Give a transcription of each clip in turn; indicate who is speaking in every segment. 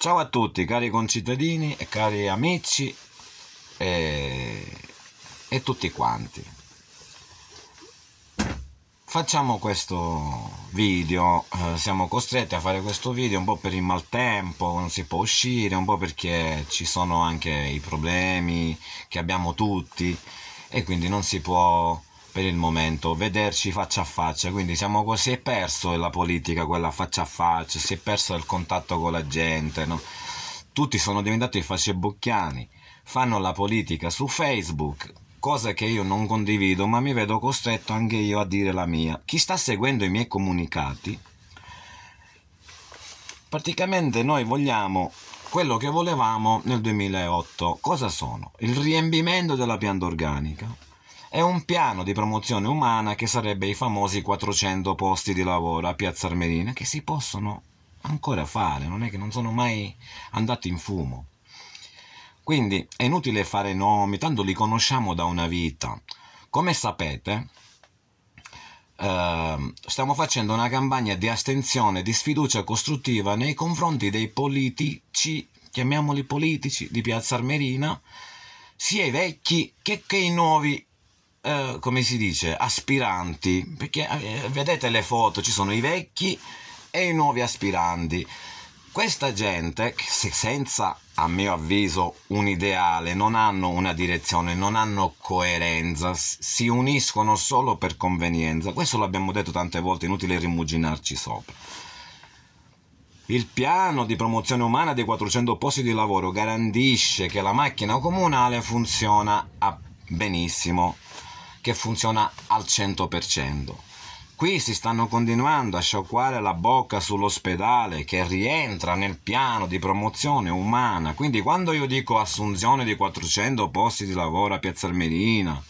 Speaker 1: Ciao a tutti cari concittadini e cari amici e, e, tutti quanti. Facciamo questo video, eh, siamo costretti a fare questo video un po' per il maltempo, non si può uscire, un po' perché ci sono anche i problemi che abbiamo tutti e quindi non si può per il momento, vederci faccia a faccia, quindi siamo così è perso la politica, quella faccia a faccia, si è perso il contatto con la gente, no? tutti sono diventati facebookiani, fanno la politica su Facebook, cosa che io non condivido, ma mi vedo costretto anche io a dire la mia. Chi sta seguendo i miei comunicati, praticamente noi vogliamo quello che volevamo nel 2008. Cosa sono? Il riempimento della pianta organica è un piano di promozione umana che sarebbe i famosi 400 posti di lavoro a Piazza Armerina che si possono ancora fare, non è che non sono mai andati in fumo. Quindi è inutile fare nomi, tanto li conosciamo da una vita. Come sapete, Uh, stiamo facendo una campagna di astensione, di sfiducia costruttiva nei confronti dei politici, chiamiamoli politici, di Piazza Armerina, sia i vecchi che, che i nuovi eh, come si dice, aspiranti, perché eh, vedete le foto, ci sono i vecchi e i nuovi aspiranti. Questa gente, se senza, a mio avviso, un ideale, non hanno una direzione, non hanno coerenza, si uniscono solo per convenienza. Questo l'abbiamo detto tante volte, inutile rimuginarci sopra. Il piano di promozione umana dei 400 posti di lavoro garantisce che la macchina comunale funziona benissimo che funziona al 100%. Qui si stanno continuando a sciacquare la bocca sull'ospedale che rientra nel piano di promozione umana. Quindi quando io dico assunzione di 400 posti di lavoro a Piazza Armerina,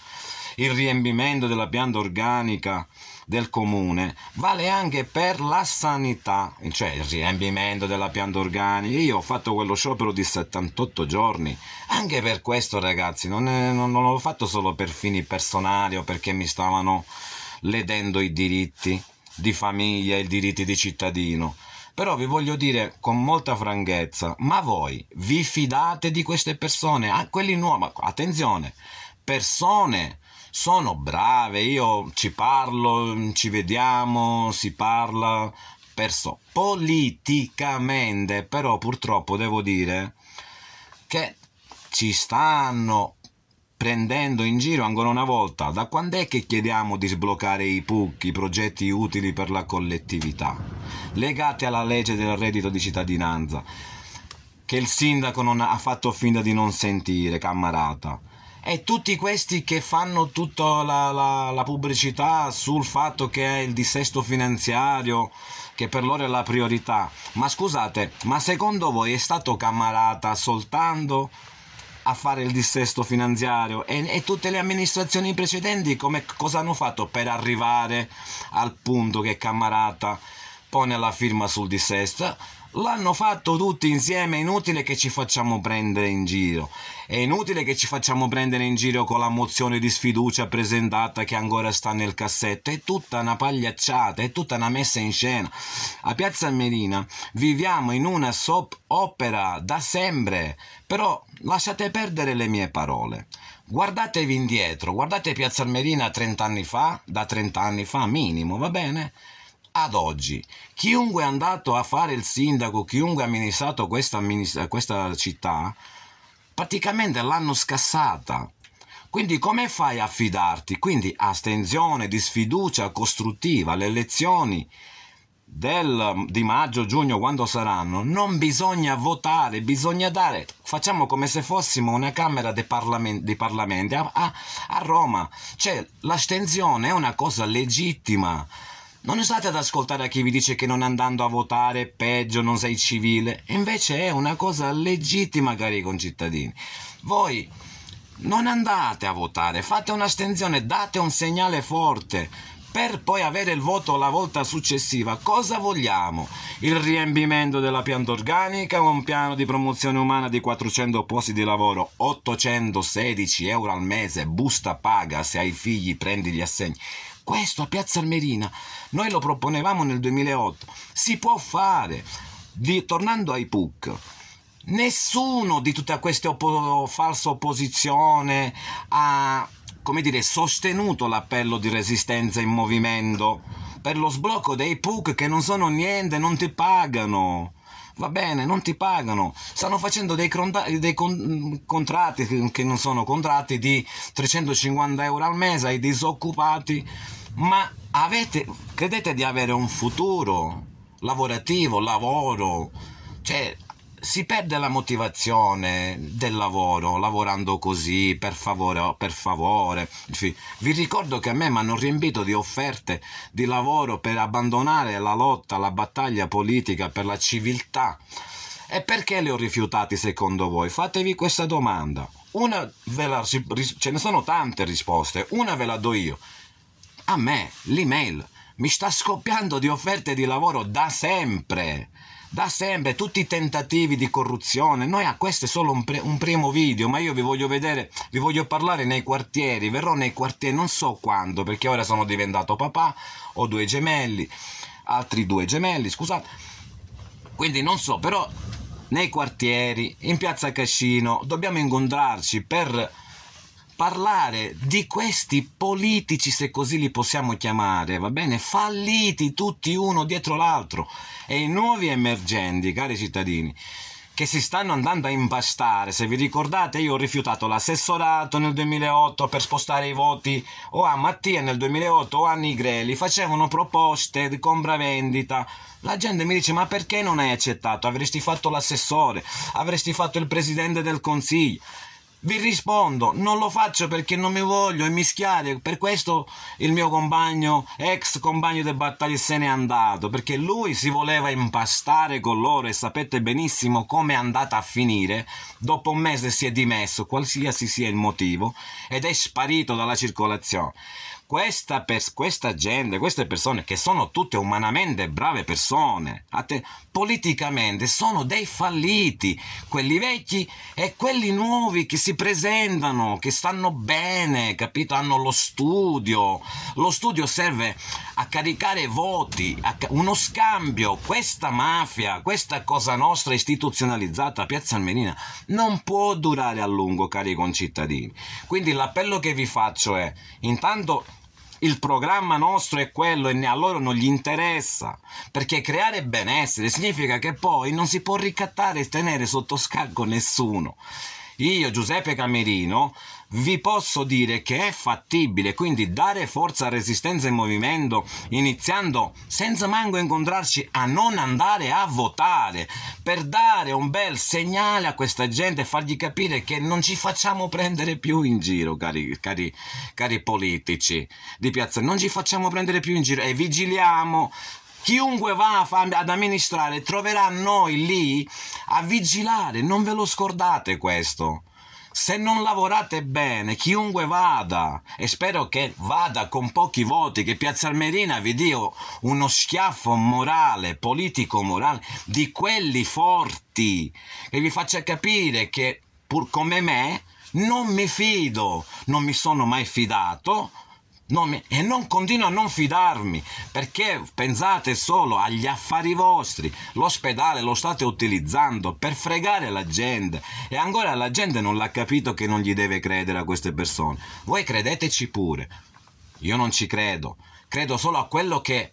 Speaker 1: il riempimento della pianta organica del comune vale anche per la sanità, cioè il riempimento della pianta organica. Io ho fatto quello sciopero di 78 giorni, anche per questo ragazzi, non, è, non, non l'ho fatto solo per fini personali o perché mi stavano ledendo i diritti di famiglia, i diritti di cittadino. Però vi voglio dire con molta franchezza, ma voi vi fidate di queste persone? A ah, quelli nuovi, attenzione, persone sono brave, io ci parlo, ci vediamo, si parla, perso politicamente, però purtroppo devo dire che ci stanno prendendo in giro ancora una volta. Da quando è che chiediamo di sbloccare i PUC, i progetti utili per la collettività, legati alla legge del reddito di cittadinanza, che il sindaco non ha fatto finta di non sentire, camarata? E tutti questi che fanno tutta la, la, la pubblicità sul fatto che è il dissesto finanziario, che per loro è la priorità. Ma scusate, ma secondo voi è stato Camarata soltanto a fare il dissesto finanziario e, e, tutte le amministrazioni precedenti come, cosa hanno fatto per arrivare al punto che Camarata pone la firma sul dissesto? L'hanno fatto tutti insieme, è inutile che ci facciamo prendere in giro. È inutile che ci facciamo prendere in giro con la mozione di sfiducia presentata che ancora sta nel cassetto. È tutta una pagliacciata, è tutta una messa in scena. A Piazza Merina viviamo in una soap opera da sempre, però lasciate perdere le mie parole. Guardatevi indietro, guardate Piazza Merina 30 anni fa, da 30 anni fa minimo, va bene? ad oggi, chiunque è andato a fare il sindaco, chiunque ha amministrato questa, questa città, praticamente l'hanno scassata. Quindi come fai a fidarti? Quindi astensione, disfiducia costruttiva, le elezioni del, di maggio, giugno, quando saranno, non bisogna votare, bisogna dare, facciamo come se fossimo una Camera dei, parlament, dei Parlamenti a, a, a Roma. Cioè l'astensione è una cosa legittima non estate ad ascoltare a chi vi dice che non andando a votare peggio non sei civile. invece è una cosa legittima, cari concittadini. Voi non andate a votare, fate un'astenzione, date un segnale forte per poi avere il voto la volta successiva. Cosa vogliamo? Il riempimento della pianta organica, un piano di promozione umana di 400 posti di lavoro, 816 euro al mese, busta paga, se hai figli prendi gli assegni. Questo a Piazza Almerina. noi lo proponevamo nel 2008, si può fare. Vi, tornando ai PUC, nessuno di tutta questa oppo falsa opposizione ha come dire, sostenuto l'appello di resistenza in movimento per lo sblocco dei PUC che non sono niente, non ti pagano va bene, non ti pagano, stanno facendo dei, dei con contratti che non sono contratti di 350 euro al mese ai disoccupati, ma avete, credete di avere un futuro lavorativo, lavoro, cioè si perde la motivazione del lavoro lavorando così, per favore, oh, per favore. Vi ricordo che a me mi hanno riempito di offerte di lavoro per abbandonare la lotta, la battaglia politica per la civiltà. E perché le ho rifiutate secondo voi? Fatevi questa domanda. Una ve la, ce ne sono tante risposte, una ve la do io. A me l'email mi sta scoppiando di offerte di lavoro da sempre da sempre tutti i tentativi di corruzione. Noi, a questo è solo un, pre, un, primo video, ma io vi voglio vedere, vi voglio parlare nei quartieri, verrò nei quartieri, non so quando, perché ora sono diventato papà, ho due gemelli, altri due gemelli, scusate. Quindi non so, però nei quartieri, in piazza Cascino, dobbiamo incontrarci per parlare di questi politici, se così li possiamo chiamare, va bene? Falliti tutti uno dietro l'altro e i nuovi emergenti, cari cittadini che si stanno andando a impastare. Se vi ricordate, io ho rifiutato l'assessorato nel 2008 per spostare i voti o a Mattia nel 2008 o a Nigrelli. Facevano proposte di compravendita. La gente mi dice: Ma perché non hai accettato? Avresti fatto l'assessore, avresti fatto il presidente del consiglio. Vi rispondo, non lo faccio perché non mi voglio immischiare, per questo il mio compagno, ex compagno di battaglia se n'è andato, perché lui si voleva impastare con loro e sapete benissimo come è andata a finire, dopo un mese si è dimesso, qualsiasi sia il motivo, ed è sparito dalla circolazione. Questa, pers- questa, gente, queste persone che sono tutte umanamente brave persone, te- politicamente sono dei falliti, quelli vecchi e quelli nuovi che si presentano, che stanno bene, capito? Hanno lo studio, lo studio serve a caricare voti, a uno scambio, questa mafia, questa cosa nostra istituzionalizzata, Piazza Almenina, non può durare a lungo, cari concittadini. Quindi l'appello che vi faccio è, intanto il programma nostro è quello e a loro non gli interessa, perché creare benessere significa che poi non si può ricattare e tenere sotto scalco nessuno io Giuseppe Camerino vi posso dire che è fattibile, quindi dare forza, resistenza e movimento iniziando senza manco incontrarci a non andare a votare per dare un bel segnale a questa gente e fargli capire che non ci facciamo prendere più in giro, cari, cari, cari politici di piazza, non ci facciamo prendere più in giro e vigiliamo Chiunque va ad amministrare troverà noi lì a vigilare, non ve lo scordate questo. Se non lavorate bene, chiunque vada, e spero che vada con pochi voti, che Piazza Armerina vi dia uno schiaffo morale, politico-morale, di quelli forti, e vi faccia capire che, pur come me, non mi fido, non mi sono mai fidato, non mi, e non continuo a non fidarmi perché pensate solo agli affari vostri. L'ospedale lo state utilizzando per fregare la gente e ancora la gente non l'ha capito che non gli deve credere a queste persone. Voi credeteci pure. Io non ci credo, credo solo a quello che,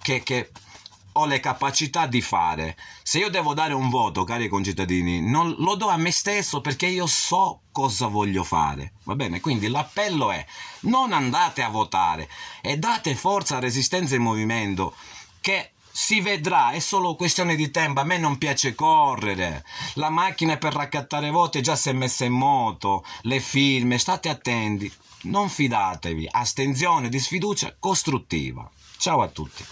Speaker 1: che, che ho le capacità di fare. Se io devo dare un voto, cari concittadini, non lo do a me stesso perché io so cosa voglio fare. Va bene? Quindi l'appello è non andate a votare e date forza a Resistenza e Movimento che si vedrà, è solo questione di tempo. A me non piace correre. La macchina per raccattare voti già si è messa in moto, le firme, state attenti. Non fidatevi, astensione disfiducia costruttiva. Ciao a tutti.